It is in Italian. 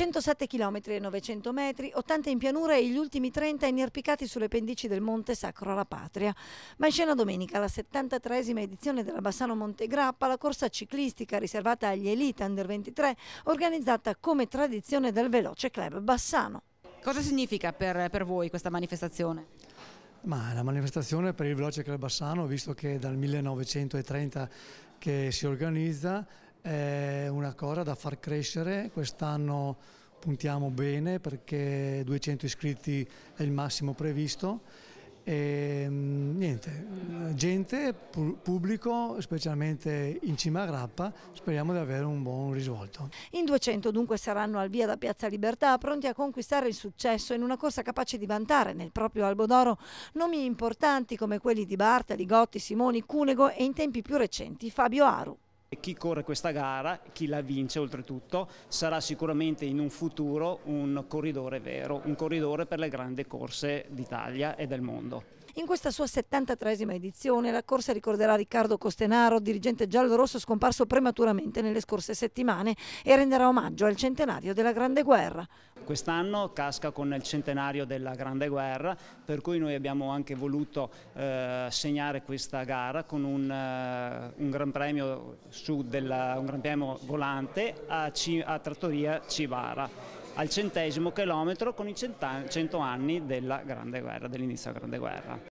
107 km e 900 metri, 80 in pianura e gli ultimi 30 inerpicati sulle pendici del Monte Sacro alla Patria. Ma in scena domenica la 73esima edizione della Bassano Monte Grappa, la corsa ciclistica riservata agli Elite Under 23, organizzata come tradizione del Veloce Club Bassano. Cosa significa per, per voi questa manifestazione? Ma la manifestazione per il Veloce Club Bassano, visto che è dal 1930 che si organizza, è una cosa da far crescere, quest'anno puntiamo bene perché 200 iscritti è il massimo previsto e mm, niente, gente, pubblico, specialmente in cima a Grappa, speriamo di avere un buon risvolto. In 200 dunque saranno al via da Piazza Libertà pronti a conquistare il successo in una corsa capace di vantare nel proprio albo d'oro nomi importanti come quelli di Bartali, Gotti, Simoni, Cunego e in tempi più recenti Fabio Aru. Chi corre questa gara, chi la vince oltretutto, sarà sicuramente in un futuro un corridore vero, un corridore per le grandi corse d'Italia e del mondo. In questa sua 73esima edizione la corsa ricorderà Riccardo Costenaro, dirigente giallo-rosso scomparso prematuramente nelle scorse settimane e renderà omaggio al centenario della Grande Guerra. Quest'anno casca con il centenario della Grande Guerra, per cui noi abbiamo anche voluto eh, segnare questa gara con un, eh, un gran premio su della, un Gran piano volante a, C, a trattoria Civara al centesimo chilometro con i cento anni della Grande Guerra, dell'inizio della Grande Guerra.